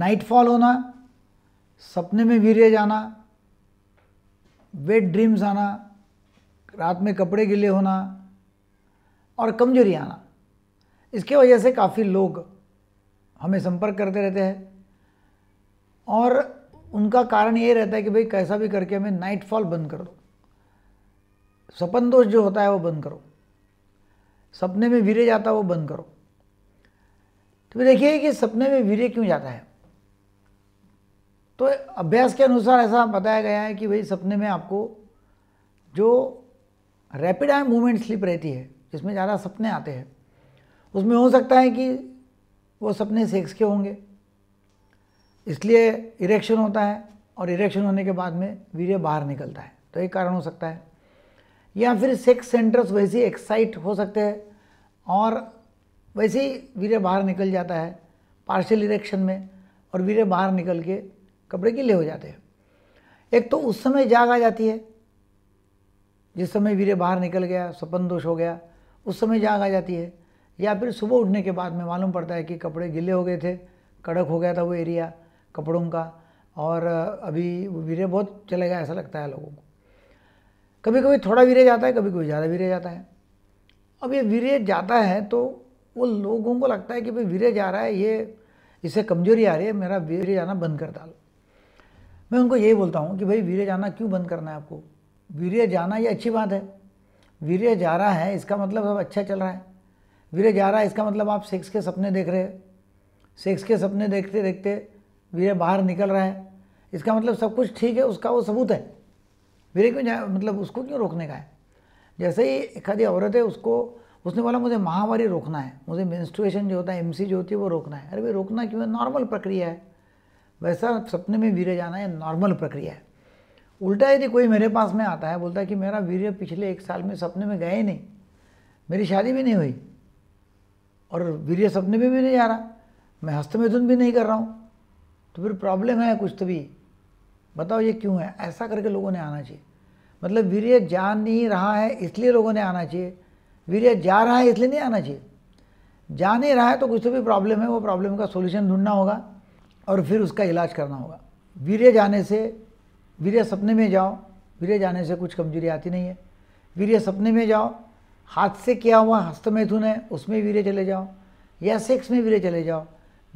nightfall होना सपने में वीर्य जाना वेट ड्रीम्स आना रात में कपड़े गिले होना और कमजोरी आना इसके वजह से काफ़ी लोग हमें संपर्क करते रहते हैं और उनका कारण ये रहता है कि भाई कैसा भी करके हमें नाइटफॉल बंद कर दो सपन दोष जो होता है वो बंद करो सपने में वीरे जाता है वो बंद करो तो देखिए कि सपने में वीरे क्यों जाता है तो अभ्यास के अनुसार ऐसा बताया गया है कि भाई सपने में आपको जो रैपिड आई मूवमेंट स्लिप रहती है जिसमें ज़्यादा सपने आते हैं उसमें हो सकता है कि वो सपने सेक्स के होंगे इसलिए इरेक्शन होता है और इरेक्शन होने के बाद में वीर्य बाहर निकलता है तो एक कारण हो सकता है या फिर सेक्स सेंटर्स वैसे एक्साइट हो सकते हैं और वैसे ही वीर्य बाहर निकल जाता है पार्शियल इरेक्शन में और वीर्य बाहर निकल के कपड़े गीले हो जाते हैं एक तो उस समय जाग आ जाती है जिस समय वीर बाहर निकल गया स्वपन दोष हो गया उस समय जाग आ जाती है या फिर सुबह उठने के बाद में मालूम पड़ता है कि कपड़े गीले हो गए थे कड़क हो गया था वो एरिया कपड़ों का और अभी वीरे बहुत चले गया ऐसा लगता है लोगों को कभी कभी थोड़ा वीरे जाता है कभी कभी ज़्यादा वीरे जाता है अब ये वीरे जाता है तो वो लोगों को लगता है कि भाई वीरे जा रहा है ये इसे कमजोरी आ रही है मेरा वीरे जाना बंद कर डालो मैं उनको यही बोलता हूँ कि भाई वीरे जाना क्यों बंद करना है आपको वीरे जाना ये अच्छी बात है वीरे जा रहा है इसका मतलब अब अच्छा चल रहा है वीर जा रहा है इसका मतलब आप सेक्स के सपने देख रहे हैं सेक्स के सपने देखते देखते वीरे बाहर निकल रहा है इसका मतलब सब कुछ ठीक है उसका वो सबूत है वीर क्यों जाए मतलब उसको क्यों रोकने का है जैसे ही एखादी औरत है उसको उसने बोला मुझे महामारी रोकना है मुझे मेंस्ट्रुएशन जो होता है एमसी जो होती है वो रोकना है अरे भाई रोकना क्यों है नॉर्मल प्रक्रिया है वैसा सपने में वीर्य जाना है नॉर्मल प्रक्रिया है उल्टा यदि कोई मेरे पास में आता है बोलता है कि मेरा वीर्य पिछले एक साल में सपने में गया ही नहीं मेरी शादी भी नहीं हुई और वीर्य सपने में भी नहीं जा रहा मैं हस्तमेधुन भी नहीं कर रहा हूँ तो फिर प्रॉब्लम है कुछ तो भी बताओ ये क्यों है ऐसा करके लोगों ने आना चाहिए मतलब वीर्य जा नहीं रहा है इसलिए लोगों ने आना चाहिए वीर्य जा रहा है इसलिए नहीं आना चाहिए जा नहीं रहा है तो कुछ तो भी प्रॉब्लम है वो प्रॉब्लम का सोल्यूशन ढूंढना होगा और फिर उसका इलाज करना होगा वीर्य जाने से वीर्य सपने में जाओ वीर्य जाने से कुछ कमजोरी आती नहीं है वीर्य सपने में जाओ हाथ से किया हुआ हस्तमैथुन है उसमें वीर्य चले जाओ या सेक्स में वीर्य चले जाओ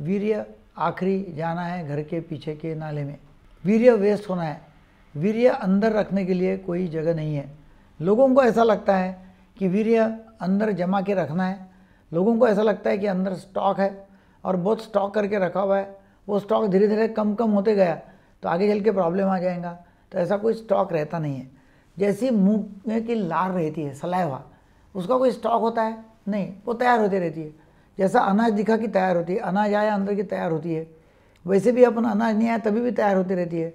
वीर्य आखिरी जाना है घर के पीछे के नाले में वीर्य वेस्ट होना है वीर्य अंदर रखने के लिए कोई जगह नहीं है लोगों को ऐसा लगता है कि वीर्य अंदर जमा के रखना है लोगों को ऐसा लगता है कि अंदर स्टॉक है और बहुत स्टॉक करके रखा हुआ है वो स्टॉक धीरे धीरे कम कम होते गया तो आगे चल के प्रॉब्लम आ जाएगा तो ऐसा कोई स्टॉक रहता नहीं है जैसी मुँह में की लार रहती है सलाइवा उसका कोई स्टॉक होता है नहीं वो तैयार होती रहती है जैसा अनाज दिखा कि तैयार होती है अनाज आया अंदर की तैयार होती है वैसे भी अपन अनाज नहीं आया तभी भी तैयार होती रहती है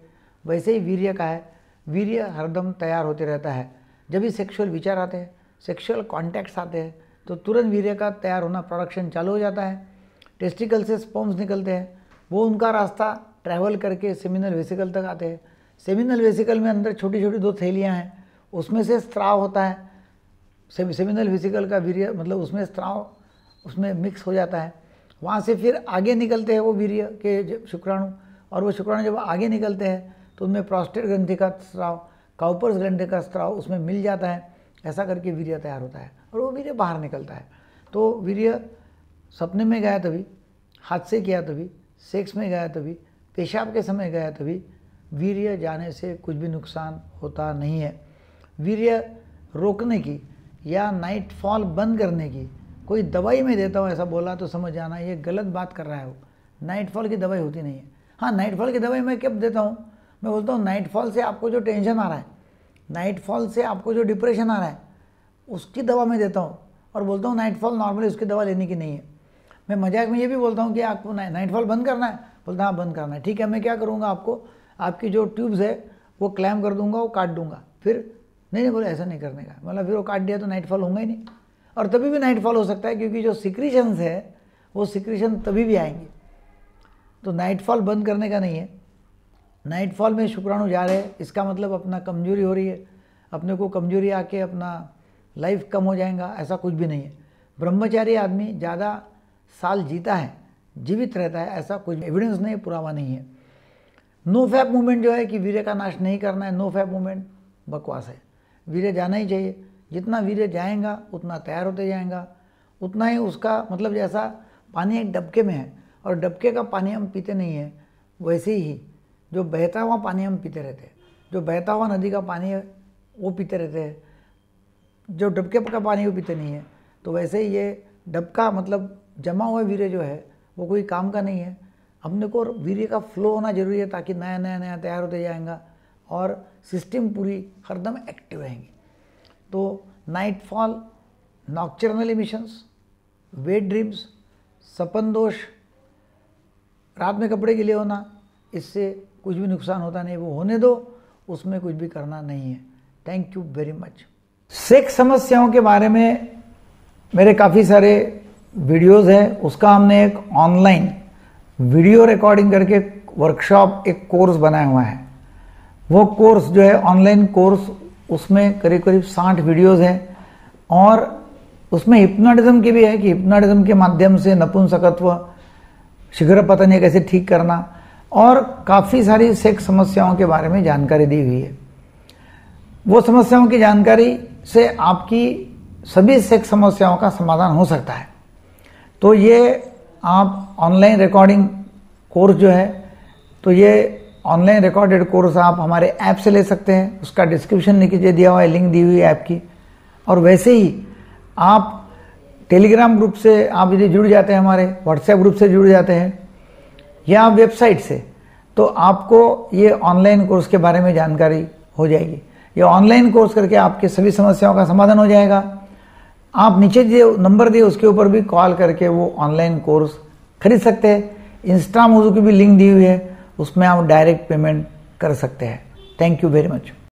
वैसे ही वीर्य का है वीर्य हरदम तैयार होते रहता है जब भी सेक्सुअल विचार आते हैं सेक्सुअल कॉन्टैक्ट्स आते हैं तो तुरंत वीर्य का तैयार होना प्रोडक्शन चालू हो जाता है टेस्टिकल से स्पॉम्स निकलते हैं वो उनका रास्ता ट्रैवल करके सेमिनल वेसिकल तक आते हैं सेमिनल वेसिकल में अंदर छोटी छोटी दो थैलियाँ हैं उसमें से स्त्राव होता है सेमिनल वेसिकल का वीर्य मतलब उसमें स्त्राव उसमें मिक्स हो जाता है वहाँ से फिर आगे निकलते हैं वो वीर्य के शुक्राणु और वो शुक्राणु जब आगे निकलते हैं तो उनमें प्रोस्टेट ग्रंथि का स्त्राव काउपर्स ग्रंथि का स्त्राव उसमें मिल जाता है ऐसा करके वीर्य तैयार होता है और वो वीर्य बाहर निकलता है तो वीर्य सपने में गया तभी हाथ से किया तभी सेक्स में गया तभी पेशाब के समय गया तभी वीर्य जाने से कुछ भी नुकसान होता नहीं है वीर्य रोकने की या नाइट फॉल बंद करने की कोई दवाई में देता हूँ ऐसा बोला तो समझ जाना ये गलत बात कर रहा है वो नाइट फॉल की दवाई होती नहीं है हाँ नाइट फॉल की दवाई मैं कब देता हूँ मैं बोलता हूँ नाइट फॉल से आपको जो टेंशन आ रहा है नाइट फॉल से आपको जो डिप्रेशन आ रहा है उसकी दवा मैं देता हूँ और बोलता हूँ नाइट फॉल नॉर्मली उसकी दवा लेने की नहीं है मैं मजाक में ये भी बोलता हूँ कि आपको नाइट फॉल बंद करना है बोलता हाँ बंद करना है ठीक है मैं क्या करूँगा आपको आपकी जो ट्यूब्स है वो क्लैम कर दूंगा वो काट दूंगा फिर नहीं नहीं बोले ऐसा नहीं करने का मतलब फिर वो काट दिया तो नाइटफॉल होगा ही नहीं और तभी भी नाइट फॉल हो सकता है क्योंकि जो सिक्रीशंस है वो सिक्रीशन तभी भी आएंगे तो नाइट फॉल बंद करने का नहीं है नाइट फॉल में शुक्राणु जा रहे हैं इसका मतलब अपना कमजोरी हो रही है अपने को कमजोरी आके अपना लाइफ कम हो जाएगा ऐसा कुछ भी नहीं है ब्रह्मचारी आदमी ज़्यादा साल जीता है जीवित रहता है ऐसा कुछ एविडेंस नहीं पुरावा नहीं है नो फैप मूवमेंट जो है कि वीरे का नाश नहीं करना है नो फैप मूवमेंट बकवास है वीर जाना ही चाहिए जितना वीर जाएगा उतना तैयार होते जाएगा उतना ही उसका मतलब जैसा पानी एक डबके में है और डबके का पानी हम पीते नहीं हैं वैसे ही जो बहता हुआ पानी हम पीते रहते हैं जो बहता हुआ नदी का पानी है वो पीते रहते हैं जो डबके का पानी वो पीते नहीं है तो वैसे ही ये डबका मतलब जमा हुआ वीर्य जो है वो कोई काम का नहीं है अपने को वीर्य का फ्लो होना जरूरी है ताकि नया नया नया तैयार होते जाएगा और सिस्टम पूरी हरदम एक्टिव रहेंगी तो nightfall nocturnal emissions wet dreams सपन दोष रात में कपड़े के लिए होना इससे कुछ भी नुकसान होता नहीं वो होने दो उसमें कुछ भी करना नहीं है thank you very much sex समस्याओं के बारे में मेरे काफ़ी सारे वीडियोस है उसका हमने एक ऑनलाइन वीडियो रिकॉर्डिंग करके वर्कशॉप एक कोर्स बनाया हुआ है वो कोर्स जो है ऑनलाइन कोर्स उसमें करीब करीब साठ वीडियोस हैं और उसमें हिप्नोटिज्म की भी है कि हिप्नोटिज्म के माध्यम से नपुंसकत्व शीघ्र पतन कैसे ठीक करना और काफ़ी सारी सेक्स समस्याओं के बारे में जानकारी दी हुई है वो समस्याओं की जानकारी से आपकी सभी सेक्स समस्याओं का समाधान हो सकता है तो ये आप ऑनलाइन रिकॉर्डिंग कोर्स जो है तो ये ऑनलाइन रिकॉर्डेड कोर्स आप हमारे ऐप से ले सकते हैं उसका डिस्क्रिप्शन नीचे दिया हुआ है लिंक दी हुई ऐप की और वैसे ही आप टेलीग्राम ग्रुप से आप यदि जुड़ जाते हैं हमारे व्हाट्सएप ग्रुप से जुड़ जाते हैं या वेबसाइट से तो आपको ये ऑनलाइन कोर्स के बारे में जानकारी हो जाएगी ये ऑनलाइन कोर्स करके आपके सभी समस्याओं का समाधान हो जाएगा आप नीचे जो नंबर दिए उसके ऊपर भी कॉल करके वो ऑनलाइन कोर्स खरीद सकते हैं इंस्टा मोजू की भी लिंक दी हुई है उसमें आप डायरेक्ट पेमेंट कर सकते हैं थैंक यू वेरी मच